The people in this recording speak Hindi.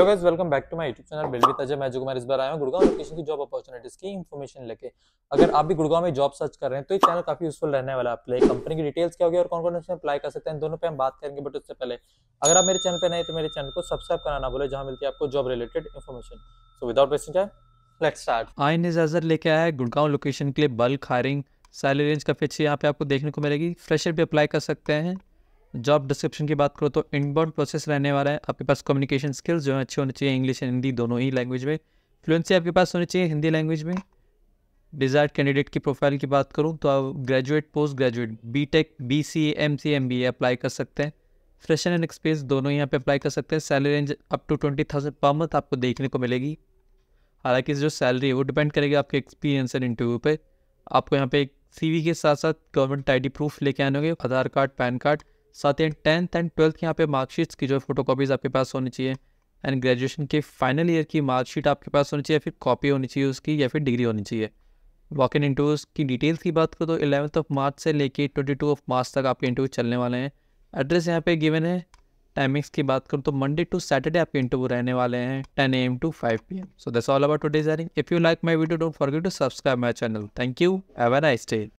hello guys welcome back to my YouTube channel build with Ajay मैं जो इस बार आया हूँ गुड़गांव लोकेशन की जॉब अपॉर्चुनिटीज की इन्फॉर्मेशन लेके अगर आप भी गुड़गांव में जॉब सर्च कर रहे हैं तो ये चैनल काफी यूजफुल रहने वाला है आपके कंपनी की डिटेल्स क्या होगी और कौन कौन उसमें अप्लाई कर सकते हैं दोनों पे हम बात करेंगे बट उससे पहले अगर आप मेरे चैनल पर नए तो मेरे चैनल को सब्सक्राइब कराना बोले जहाँ मिलती है आपको job related information so without wasting time let's start आइन अजहर लेके आया है गुड़गांव लोकेशन के लिए बल्क हायरिंग सैलरी रेंज काफ़ी अच्छी यहाँ पे आपको देखने को मिलेगी फ्रेशर भी अप्लाई कर सकते हैं जॉब डिस्क्रिप्शन की बात करो तो इनबाउंड प्रोसेस रहने वाला है आपके पास कम्युनिकेशन स्किल्स जो है अच्छे होने चाहिए इंग्लिश एंड हिंदी दोनों ही लैंग्वेज में फ्लुएंसी आपके पास होनी चाहिए हिंदी लैंग्वेज में डिजायर्ड कैंडिडेट की प्रोफाइल की बात करूँ तो आप graduate post graduate B tech B C M C M B apply कर सकते हैं फ्रेशन एंड एक्सपीरियंस दोनों यहाँ पे अप्लाई कर सकते हैं salary range up to twenty thousand per month आपको देखने को मिलेगी हालांकि जो सैलरी है वो डिपेंड करेगी आपके एक्सपीरियंस एंड इंटरव्यू पर आपको यहाँ पे एक सी वी के साथ साथ गवर्नमेंट आई डी प्रूफ लेके आने होंगे आधार कार्ड पैन कार्ड साथ ही टेंथ एंड ट्वेल्थ के यहाँ पे मार्कशीट्स की जो है फोटोकॉपीज़ आपके पास होनी चाहिए एंड ग्रेजुएशन के फाइनल ईयर की मार्कशीट आपके पास होनी चाहिए फिर कॉपी होनी चाहिए उसकी या फिर डिग्री होनी चाहिए वॉक इन इंटरव्यूज़ की डिटेल्स की बात करो तो इलेवंथ ऑफ मार्च से लेके ट्वेंटी टू ऑफ मार्च तक आपके इंटरव्यू चलने वाले हैं एड्रेस यहाँ पे गिवन है टाइमिंग्स की बात करूँ तो मंडे टू सैटरडे आपके इंटरव्यू तो रहने वाले हैं ten A M to five P M so this all about to designing if you like my video don't forget to subscribe my channel thank you have an आई स्टेल